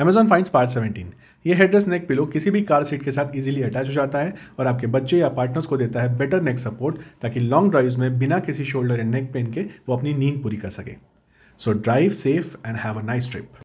Amazon Finds part 17 ये headrest neck pillow किसी भी कार सीट के साथ इजीली अटैच हो जाता है और आपके बच्चे या पार्टनर्स को देता है बेटर नेक सपोर्ट ताकि लॉन्ग ड्राइव्स में बिना किसी शोल्डर या नेक पेन के वो अपनी नींद पूरी कर सके so drive safe and have a nice trip